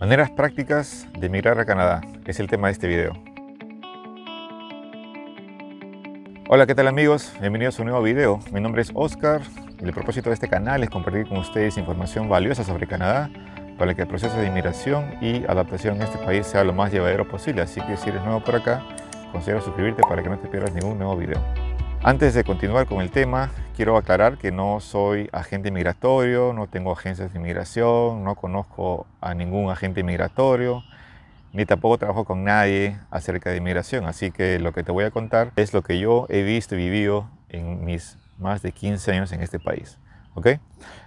Maneras prácticas de emigrar a Canadá es el tema de este video. Hola, ¿qué tal amigos? Bienvenidos a un nuevo video. Mi nombre es Oscar y el propósito de este canal es compartir con ustedes información valiosa sobre Canadá para que el proceso de inmigración y adaptación en este país sea lo más llevadero posible. Así que si eres nuevo por acá, considera suscribirte para que no te pierdas ningún nuevo video. Antes de continuar con el tema, quiero aclarar que no soy agente migratorio, no tengo agencias de inmigración, no conozco a ningún agente migratorio, ni tampoco trabajo con nadie acerca de inmigración. Así que lo que te voy a contar es lo que yo he visto y vivido en mis más de 15 años en este país. ¿Ok?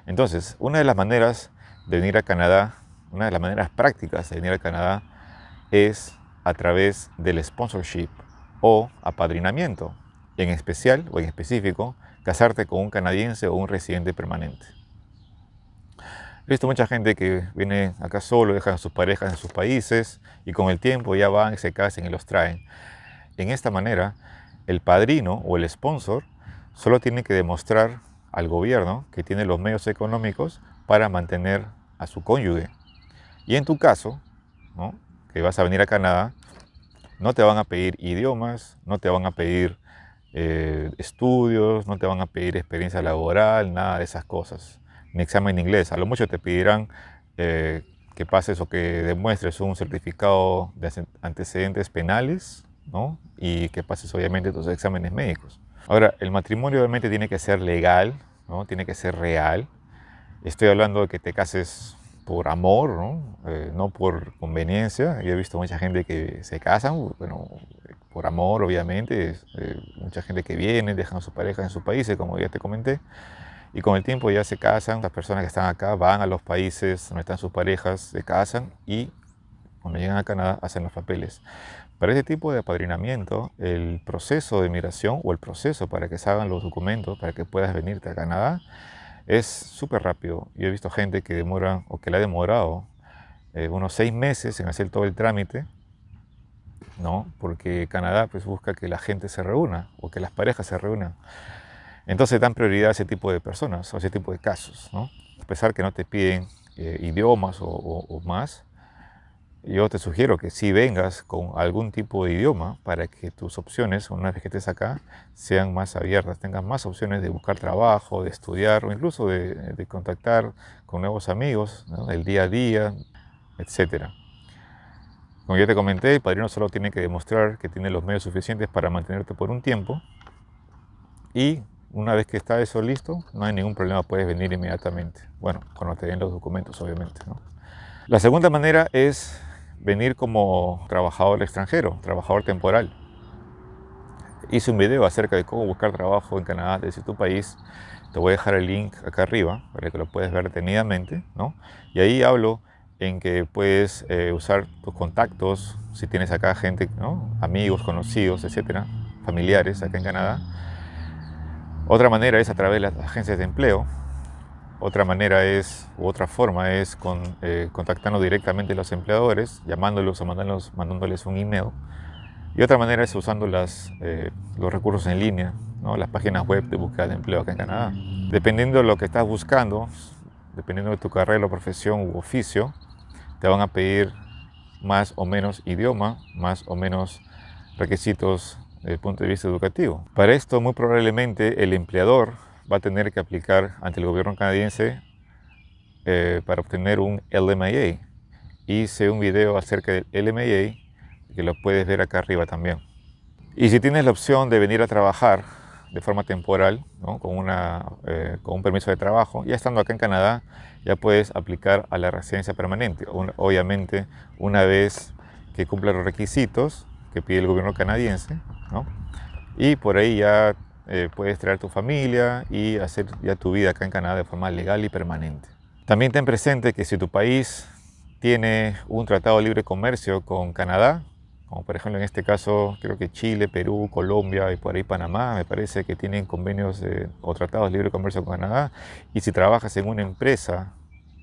Entonces, una de las maneras de venir a Canadá, una de las maneras prácticas de venir a Canadá es a través del sponsorship o apadrinamiento en especial o en específico, casarte con un canadiense o un residente permanente. He visto mucha gente que viene acá solo, dejan a sus parejas en sus países y con el tiempo ya van, se casan y los traen. En esta manera, el padrino o el sponsor solo tiene que demostrar al gobierno que tiene los medios económicos para mantener a su cónyuge. Y en tu caso, que vas a venir a Canadá, no te van a pedir idiomas, no te van a pedir eh, estudios, no te van a pedir experiencia laboral, nada de esas cosas, ni examen de inglés. A lo mucho te pedirán eh, que pases o que demuestres un certificado de antecedentes penales, ¿no? Y que pases obviamente tus exámenes médicos. Ahora, el matrimonio realmente tiene que ser legal, ¿no? Tiene que ser real. Estoy hablando de que te cases por amor, ¿no? Eh, por conveniencia. Yo he visto mucha gente que se casan, bueno, por amor, obviamente, eh, mucha gente que viene, dejan a sus parejas en sus países, como ya te comenté, y con el tiempo ya se casan, las personas que están acá van a los países donde están sus parejas, se casan y cuando llegan a Canadá hacen los papeles. Para este tipo de apadrinamiento, el proceso de migración o el proceso para que se hagan los documentos, para que puedas venirte a Canadá, es súper rápido. Yo he visto gente que demora o que le ha demorado eh, unos seis meses en hacer todo el trámite ¿no? Porque Canadá pues, busca que la gente se reúna o que las parejas se reúnan. Entonces dan prioridad a ese tipo de personas, o a ese tipo de casos, ¿no? A pesar que no te piden eh, idiomas o, más, yo te sugiero que sí vengas con algún tipo de idioma para que tus opciones, una vez que estés acá, sean más abiertas, tengas más opciones de buscar trabajo, de estudiar o incluso de, contactar con nuevos amigos, el día a día, etcétera. Como ya te comenté, el padrino solo tiene que demostrar que tiene los medios suficientes para mantenerte por un tiempo. Y una vez que está eso listo, no hay ningún problema, puedes venir inmediatamente. Bueno, cuando te den los documentos, obviamente. La segunda manera es venir como trabajador extranjero, trabajador temporal. Hice un video acerca de cómo buscar trabajo en Canadá desde tu país. Te voy a dejar el link acá arriba para que lo puedas ver detenidamente. ¿no? Y ahí hablo en que puedes eh, usar tus contactos, si tienes acá gente, amigos, conocidos, etcétera, familiares acá en Canadá. Otra manera es a través de las agencias de empleo. Otra manera es, u otra forma es con, eh, contactando directamente a los empleadores, llamándolos o mandándoles un email. Y otra manera es usando eh, los recursos en línea, las páginas web de búsqueda de empleo acá en Canadá. Dependiendo de lo que estás buscando, dependiendo de tu carrera, profesión u oficio, te van a pedir más o menos idioma, más o menos requisitos desde el punto de vista educativo. Para esto, muy probablemente el empleador va a tener que aplicar ante el gobierno canadiense eh, para obtener un LMIA. Hice un video acerca del LMIA que lo puedes ver acá arriba también. Y si tienes la opción de venir a trabajar de forma temporal, con, una, eh, con un permiso de trabajo, ya estando acá en Canadá, ya puedes aplicar a la residencia permanente. obviamente, una vez que cumpla los requisitos que pide el gobierno canadiense, y por ahí ya eh, puedes traer tu familia y hacer ya tu vida acá en Canadá de forma legal y permanente. También ten presente que si tu país tiene un tratado de libre comercio con Canadá, como por ejemplo en este caso creo que Chile, Perú, Colombia y por ahí Panamá, me parece que tienen convenios eh, o tratados de libre comercio con Canadá, y si trabajas en una empresa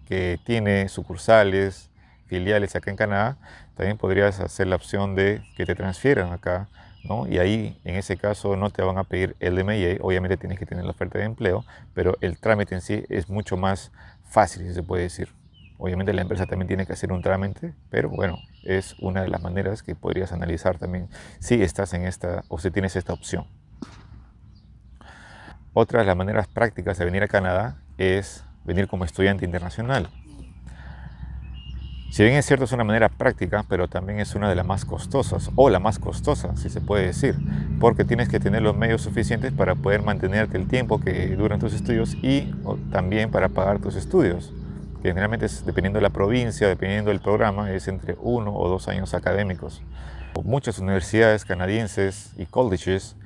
que tiene sucursales, filiales acá en Canadá, también podrías hacer la opción de que te transfieran acá, ¿no? Y ahí, en ese caso, no te van a pedir el DMIA, obviamente tienes que tener la oferta de empleo, pero el trámite en sí es mucho más fácil, si se puede decir. Obviamente la empresa también tiene que hacer un trámite, pero bueno, es una de las maneras que podrías analizar también si estás en esta o si tienes esta opción. Otra de las maneras prácticas de venir a Canadá es venir como estudiante internacional. Si bien es cierto, es una manera práctica, pero también es una de las más costosas, o la más costosa, si se puede decir, porque tienes que tener los medios suficientes para poder mantenerte el tiempo que duran tus estudios y también para pagar tus estudios que generalmente dependiendo de la provincia, dependiendo del programa, es entre uno o dos años académicos. Muchas universidades canadienses y colleges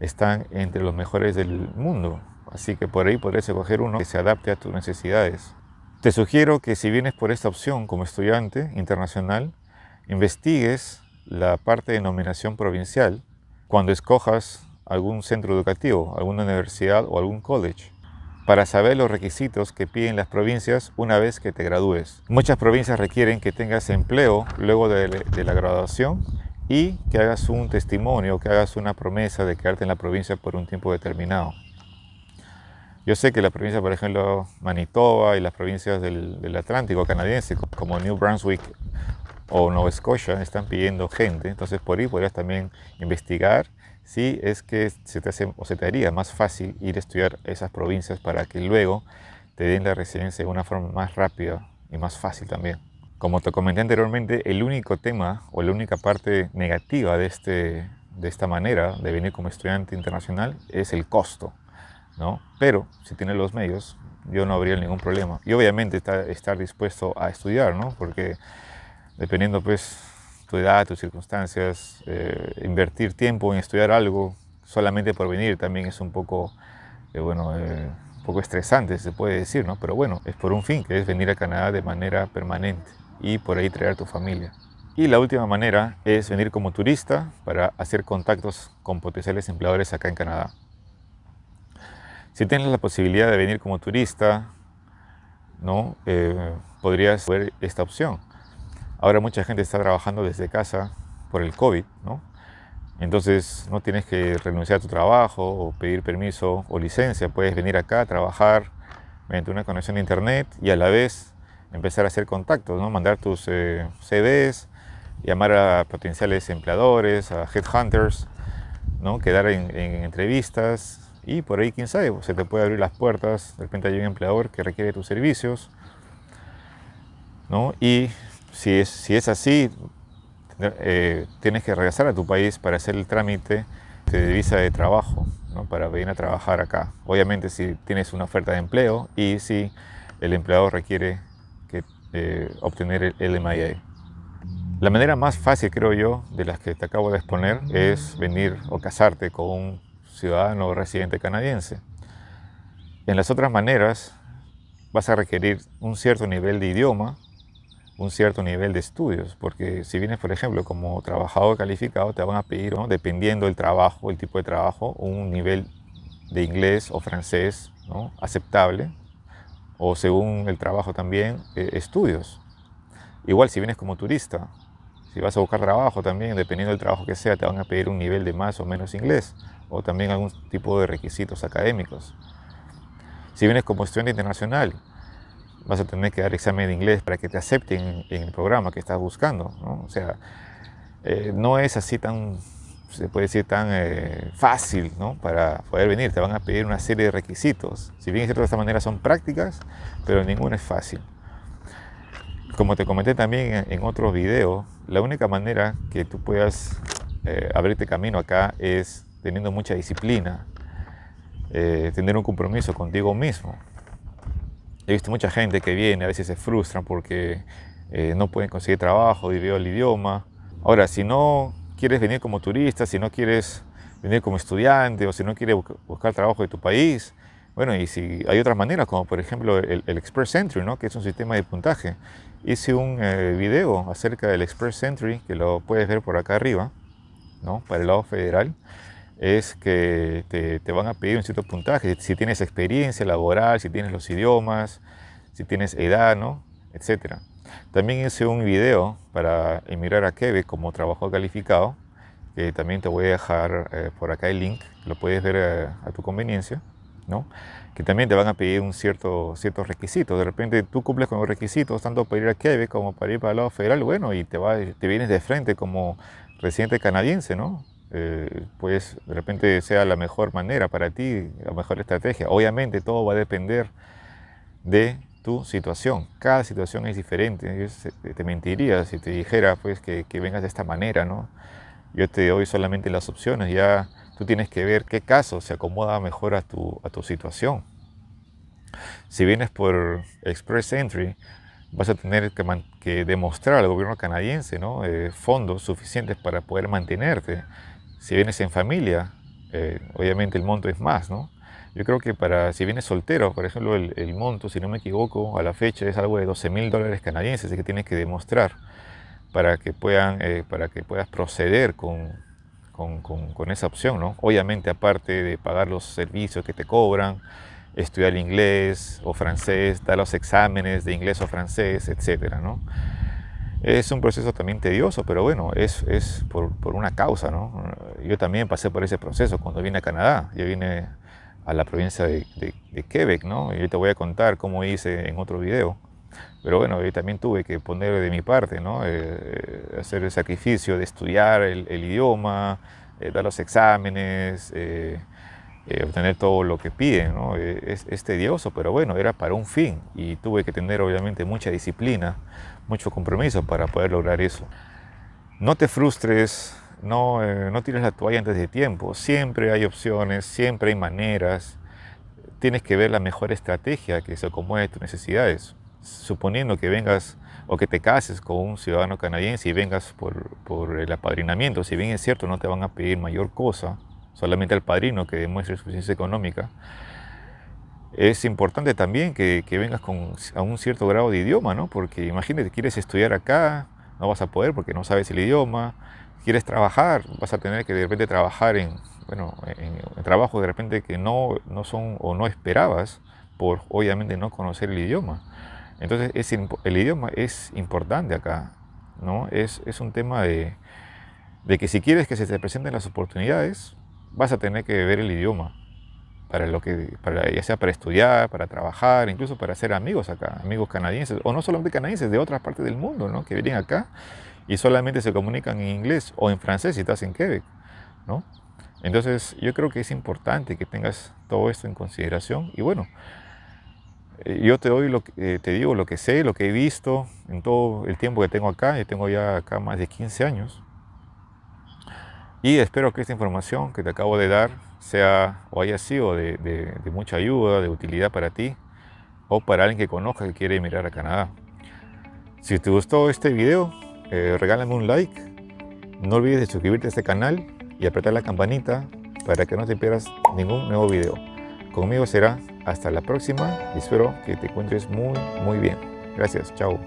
están entre los mejores del mundo, así que por ahí podrías escoger uno que se adapte a tus necesidades. Te sugiero que si vienes por esta opción como estudiante internacional, investigues la parte de nominación provincial cuando escojas algún centro educativo, alguna universidad o algún college para saber los requisitos que piden las provincias una vez que te gradúes. Muchas provincias requieren que tengas empleo luego de, la graduación y que hagas un testimonio, que hagas una promesa de quedarte en la provincia por un tiempo determinado. Yo sé que la provincia, por ejemplo, Manitoba y las provincias del, del Atlántico canadiense, como New Brunswick o Nova Escocia están pidiendo gente, entonces por ahí podrías también investigar si es que se te hace o se te haría más fácil ir a estudiar esas provincias para que luego te den la residencia de una forma más rápida y más fácil también. Como te comenté anteriormente, el único tema o la única parte negativa de, este, de esta manera de venir como estudiante internacional es el costo, ¿no? Pero si tienes los medios, yo no habría ningún problema. Y obviamente estar dispuesto a estudiar, ¿no? Porque dependiendo pues tu edad, tus circunstancias, eh, invertir tiempo en estudiar algo solamente por venir también es un poco, eh, bueno, eh, un poco estresante, se puede decir, ¿no? Pero bueno, es por un fin, que es venir a Canadá de manera permanente y por ahí traer a tu familia. Y la última manera es venir como turista para hacer contactos con potenciales empleadores acá en Canadá. Si tienes la posibilidad de venir como turista, ¿no? podrías ver esta opción Ahora mucha gente está trabajando desde casa por el COVID, ¿no? Entonces no tienes que renunciar a tu trabajo o pedir permiso o licencia, puedes venir acá a trabajar mediante una conexión de internet y a la vez empezar a hacer contactos, ¿no? mandar tus CDs, eh, CVs, llamar a potenciales empleadores, a headhunters, ¿no? quedar en, en, entrevistas y por ahí, quién sabe, se te puede abrir las puertas, de repente hay un empleador que requiere tus servicios. ¿no? Y si es, así, eh, tienes que regresar a tu país para hacer el trámite de visa de trabajo, para venir a trabajar acá. Obviamente si tienes una oferta de empleo y si el empleador requiere que, eh, obtener el MIA. La manera más fácil, creo yo, de las que te acabo de exponer es venir o casarte con un ciudadano o residente canadiense. En las otras maneras, vas a requerir un cierto nivel de idioma un cierto nivel de estudios, porque si vienes, por ejemplo, como trabajador calificado, te van a pedir, dependiendo del trabajo, el tipo de trabajo, un nivel de inglés o francés aceptable, o según el trabajo también, eh, estudios. Igual si vienes como turista, si vas a buscar trabajo también, dependiendo del trabajo que sea, te van a pedir un nivel de más o menos inglés, o también algún tipo de requisitos académicos. Si vienes como estudiante internacional, vas a tener que dar examen de inglés para que te acepten en, el programa que estás buscando. O sea, eh, no es así tan, se puede decir, tan eh, fácil para poder venir. Te van a pedir una serie de requisitos. Si bien es cierto, de esta manera son prácticas, pero ninguna es fácil. Como te comenté también en otros videos, la única manera que tú puedas eh, abrirte camino acá es teniendo mucha disciplina, tener un compromiso contigo mismo. He visto mucha gente que viene, a veces se frustran porque eh, no pueden conseguir trabajo debido el idioma. Ahora, si no quieres venir como turista, si no quieres venir como estudiante o si no quieres buscar trabajo de tu país, bueno, y si hay otras maneras, como por ejemplo el, Express Entry, ¿no? que es un sistema de puntaje. Hice un eh, video acerca del Express Entry, que lo puedes ver por acá arriba, ¿no? para el lado federal es que te, van a pedir un cierto puntaje, si tienes experiencia laboral, si tienes los idiomas, si tienes edad, ¿no? Etcétera. También hice un video para emigrar a Quebec como trabajo calificado, que también te voy a dejar eh, por acá el link, lo puedes ver eh, a, tu conveniencia, ¿no? Que también te van a pedir un cierto, ciertos requisitos. De repente tú cumples con los requisitos, tanto para ir a Quebec como para ir para el lado federal, bueno, y te, va, te vienes de frente como residente canadiense, ¿no? Eh, pues de repente sea la mejor manera para ti, la mejor estrategia. Obviamente todo va a depender de tu situación. Cada situación es diferente. Yo eh, te mentiría si te dijera pues que, vengas de esta manera, ¿no? Yo te doy solamente las opciones. Ya tú tienes que ver qué caso se acomoda mejor a tu, situación. Si vienes por Express Entry, vas a tener que, demostrar al gobierno canadiense eh, fondos suficientes para poder mantenerte si vienes en familia, eh, obviamente el monto es más, ¿no? Yo creo que para, si vienes soltero, por ejemplo, el, monto, si no me equivoco, a la fecha es algo de 12 mil dólares canadienses que tienes que demostrar para que, puedan, eh, para que puedas proceder con, con, con, con, esa opción, ¿no? Obviamente, aparte de pagar los servicios que te cobran, estudiar inglés o francés, dar los exámenes de inglés o francés, etcétera, ¿no? Es un proceso también tedioso, pero bueno, es, es por, por, una causa, ¿no? Yo también pasé por ese proceso cuando vine a Canadá. Yo vine a la provincia de, Quebec, ¿no? Y yo te voy a contar cómo hice en otro video. Pero bueno, yo también tuve que poner de mi parte, ¿no? Eh, eh, hacer el sacrificio de estudiar el, idioma, eh, dar los exámenes, eh, obtener todo lo que piden. Eh, es, tedioso, pero bueno, era para un fin y tuve que tener obviamente mucha disciplina, mucho compromiso para poder lograr eso. No te frustres, no, eh, no tires la toalla antes de tiempo, siempre hay opciones, siempre hay maneras, tienes que ver la mejor estrategia que se acomode a tus necesidades. Suponiendo que vengas o que te cases con un ciudadano canadiense y vengas por el apadrinamiento, si bien es cierto no te van a pedir mayor cosa, solamente al padrino que demuestre suficiencia económica. Es importante también que, vengas con, a un cierto grado de idioma, ¿no? Porque imagínate, quieres estudiar acá, no vas a poder porque no sabes el idioma, quieres trabajar, vas a tener que de repente trabajar en, bueno, en, trabajos de repente que no, no son o no esperabas por obviamente no conocer el idioma. Entonces el idioma es importante acá, ¿no? Es, es un tema de, de que si quieres que se te presenten las oportunidades, vas a tener que ver el idioma para lo que, para, ya sea para estudiar, para trabajar, incluso para hacer amigos acá, amigos canadienses, o no solamente canadienses, de otras partes del mundo, ¿no? Que vienen acá y solamente se comunican en inglés o en francés si estás en Quebec, ¿no? Entonces yo creo que es importante que tengas todo esto en consideración y bueno, eh, yo te doy lo que, eh, te digo lo que sé, lo que he visto en todo el tiempo que tengo acá, yo tengo ya acá más de 15 años y espero que esta información que te acabo de dar sea o haya sido de, mucha ayuda, de utilidad para ti o para alguien que conozca que quiere mirar a Canadá. Si te gustó este video, eh, regálame un like. No olvides de suscribirte a este canal y apretar la campanita para que no te pierdas ningún nuevo video. Conmigo será hasta la próxima y espero que te encuentres muy, muy bien. Gracias, chao.